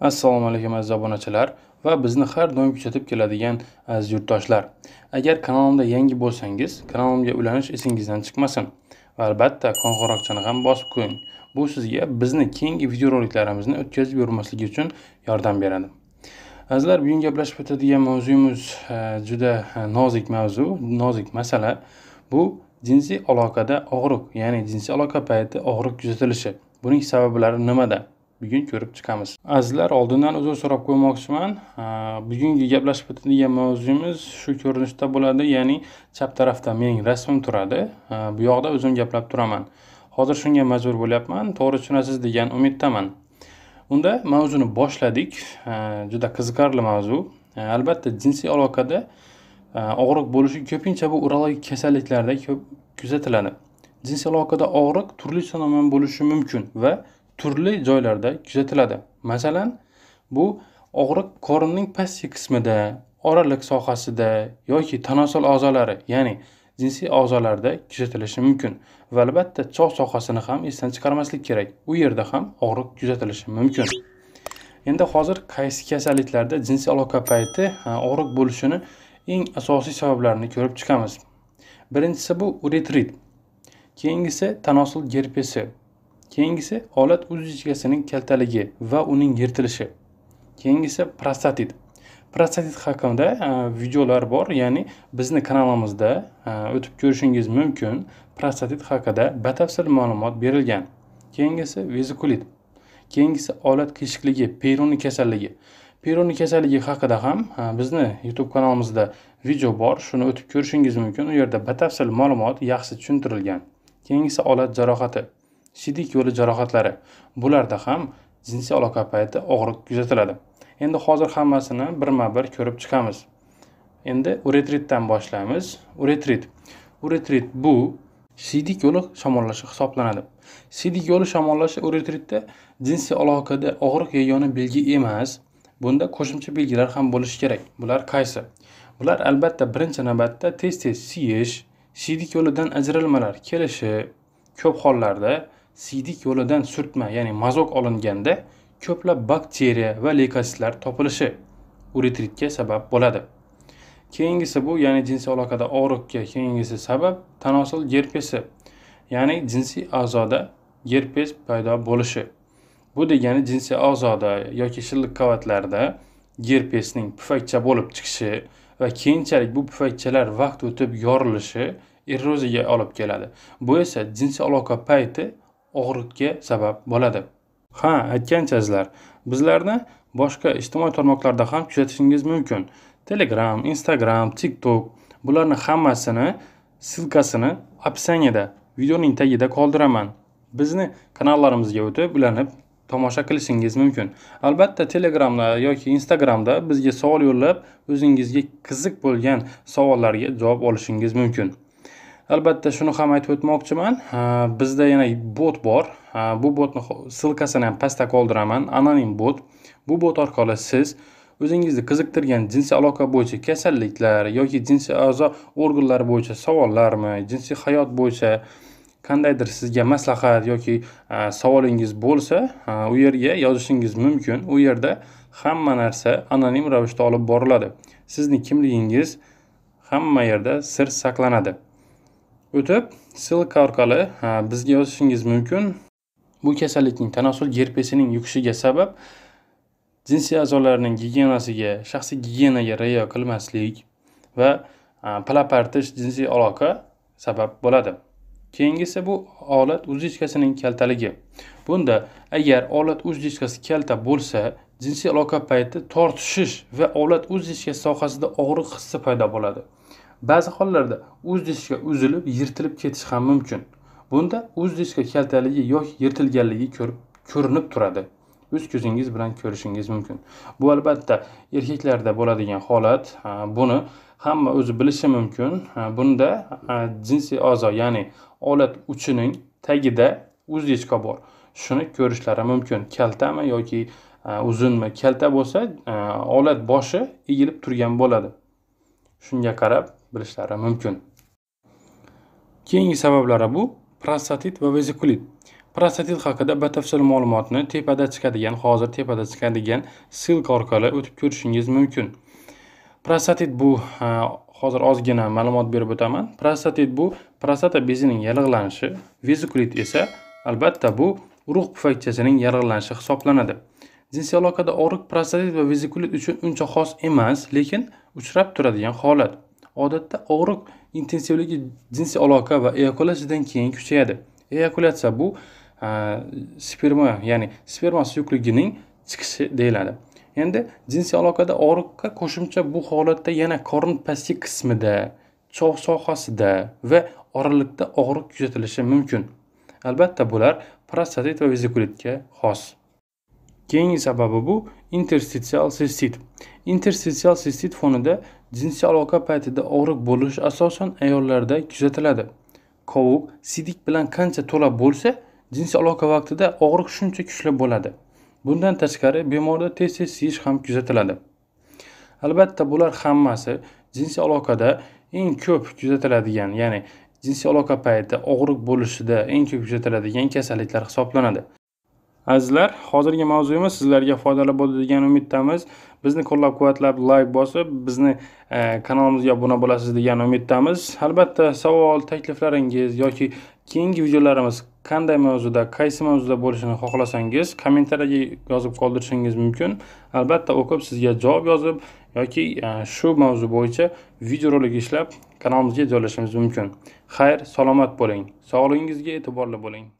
assalomu alaykum aziz obunachilar va bizni har doim kuzatib keladigan aziz yurtdoshlar agar kanalimda yangi bo'lsangiz kanalimga ulanish esingizdan chiqmasin va albatta qo'ng'iroqchani ham bosib qo'ying bu sizga bizni keyingi videoroliklarimizni o'tkazib yubormaslik uchun yordam beradi azizlar bugun gaplashib o'tadigan mavzuyimiz e, juda e, nozik mavzu nozik masala bu jinsiy aloqada og'riq ya'ni jinsiy aloqa payti og'riq kuzatilishi buning sabablari nimada bugun ko'rib chiqamiz azizlar oldindan uzr so'rab qo'ymoqchiman bugungi gaplashib o'tadigan mavzuyimiz shu ko'rinishda bo'ladi ya'ni chap tarafda mening rasmim turadi bu yoqda o'zim gaplab turaman hozir shunga majbur bo'lyapman to'g'ri tushunasiz degan umiddaman unda mavzuni boshladik juda qiziqarli mavzu albatta jinsiy aloqada og'riq bo'lishi ko'pincha bu urologik kasalliklarda ko'p kuzatiladi jinsiy aloqada og'riq turli sanoman bo'lishi mumkin va turli joylarda kuzatiladi masalan bu og'riq qorinning pastki qismida oraliq sohasida yoki tanosil a'zolari ya'ni jinsiy a'zolarda kuzatilishi mumkin va albatta chog' sohasini ham esdan chiqarmaslik kerak u yerda ham og'riq kuzatilishi mumkin endi hozir qaysi kasalliklarda jinsiy aloqa payti og'riq bo'lishini eng asosiy sabablarini ko'rib chiqamiz birinchisi bu uretrit keyingisi tanosil gerpesi keyingisi holat o'z kaltaligi va uning yirtilishi keyingisi prostatit prostatit haqida e, videolar bor ya'ni bizni kanalimizda e, o'tib ko'rishingiz mumkin prostatit haqida batafsil ma'lumot berilgan keyingisi vezikulit keyingisi olat qiyshiqligi peroni kasalligi peroni kasalligi haqida ham e, bizni youtube kanalimizda video bor shuni o'tib ko'rishingiz mumkin u yerda batafsil ma'lumot yaxshi tushuntirilgan keyingisi olat jarohati shiydik yo'li jarohatlari bularda ham jinsiy aloqa payti og'riq kuzatiladi endi hozir hammasini birma bir ko'rib chiqamiz endi uretritdan boshlaymiz uretrit uretrit bu siydik yo'li shamollashi hisoblanadi siydik yo'li shamollashi uretritda jinsiy aloqada og'riq yagona belgi emas bunda qo'shimcha belgilar ham bo'lishi kerak bular qaysi bular albatta birinchi navbatda tez tez siyish siydik yo'lidan ajralmalar kelishi ko'p hollarda siydik yo'lidan surtma ya'ni mazok olinganda ko'plab bakteriya va leykositlar topilishi uretritga sabab bo'ladi keyingisi bu ya'ni jinsiy aloqada og'riqga keyingisi sabab tanosil gerpesi ya'ni jinsiy a'zoda gerpes paydo bo'lishi bu degani jinsiy a'zoda yoki shilliq qavatlarda gerpesning pufakcha bo'lib chiqishi va keyinchalik bu pufakchalar vaqt o'tib yorilishi erroziyaga olib keladi bu esa jinsiy aloqa payti og'riqga sabab bo'ladi ha azizlar bizlarni boshqa ijtimoiy tarmoqlarda ham kuzatishingiz mumkin telegram instagram tiktok bularni hammasini ssilkasini описанияda videoning tagida qoldiraman bizni kanallarimizga o'tib ularni tomosha qilishingiz mumkin albatta telegramda yoki instagramda bizga savol yo'llab o'zingizga qiziq bo'lgan savollarga javob olishingiz mumkin albatta shuni ham aytib o'tmoqchiman bizda yana bot bor bu botni ssilkasini ham pastda qoldiraman anonim bot bu bot orqali siz o'zingizni qiziqtirgan jinsiy aloqa bo'yicha kasalliklar yoki jinsiy a'zo organlari bo'yicha savollarmi jinsiy hayot bo'yicha qandaydir sizga maslahat yoki savolingiz bo'lsa u yerga yozishingiz mumkin u yerda hamma narsa anonim ravishda olib boriladi sizning kimligingiz hamma yerda sir saqlanadi o'tib ssilka orqali bizga yozishingiz mumkin bu kasallikning tanosil gerpesining yuqishiga sabab jinsiy a'zolarning gigiyenasiga shaxsiy gigiyenaga rioya qilmaslik va palapartish jinsiy aloqa sabab bo'ladi keyingisi bu olat uzdechkasining kaltaligi bunda agar olat uzdechkasi kalta bo'lsa jinsiy aloqa payti tortishish va olat uzdechkasi sohasida og'riq hissi paydo bo'ladi ba'zi hollarda o'z diska uzilib yirtilib ketishi ham mumkin bunda o'z diska kaltaligi yoki yirtilganligi ko'rinib turadi o'z ko'zingiz bilan ko'rishingiz mumkin bu albatta erkaklarda bo'ladigan holat buni hamma o'zi bilishi mumkin bunda jinsiy a'zo ya'ni olat uchining tagida diska bor shuni ko'rishlari mumkin kaltami yoki uzunmi kalta bo'lsa olat boshi egilib turgan bo'ladi shunga qarab bilishlari mumkin keyingi sabablari bu prostatit va vezikulit prostatit haqida batafsil ma'lumotni tepada chiqadigan hozir tepada chiqadigan ssilka orqali o'tib ko'rishingiz mumkin prostatit bu hozir ozgina ma'lumot berib o'taman prostatit bu prostata bezining yallig'lanishi vezikulit esa albatta bu urug' pufakchasining yallig'lanishi hisoblanadi jinsiy aloqada og'riq prostatit va vezikulit uchun uncha xos emas lekin uchrab turadigan holat odatda og'riq intensivligi jinsiy aloqa va eyakulyatsiyadan keyin kuchayadi eyakulyatsiya bu sperma ya'ni sperma suyuqligining chiqishi deyiladi endi jinsiy aloqada og'riqqa qo'shimcha bu holatda yana qorin pastki qismida chov sohasida va oraliqda og'riq kuzatilishi mumkin albatta bular prostatit va vezikulitga xos keyingi sababi bu interstitsial sistit interstitsial sistit fonida jinsiy aloqa paytida og'riq bo'lish asosan ayollarda kuzatiladi qovuq sidik bilan qancha to'la bo'lsa jinsiy aloqa vaqtida og'riq shuncha kuchli bo'ladi bundan tashqari bemorda tez tez siyish ham kuzatiladi albatta bular hammasi jinsiy aloqada eng ko'p kuzatiladigan ya'ni jinsiy aloqa paytida og'riq bo'lishida eng ko'p kuzatiladigan kasalliklar hisoblanadi azizlar hozirgi mavzuyimiz sizlarga foydali bo'ldi degan umiddamiz bizni qo'llab quvvatlab layk bosib bizni e, kanalimizga obuna bo'lasiz degan umiddamiz albatta savol takliflaringiz yoki keyingi videolarimiz qanday mavzuda qaysi mavzuda bo'lishini xohlasangiz kommentariyaga yozib qoldirishingiz mumkin albatta o'qib sizga javob yozib yoki e, shu mavzu bo'yicha videorolik ishlab kanalimizga joylashimiz mumkin xayr salomat bo'ling sog'lig'ingizga e'tiborli bo'ling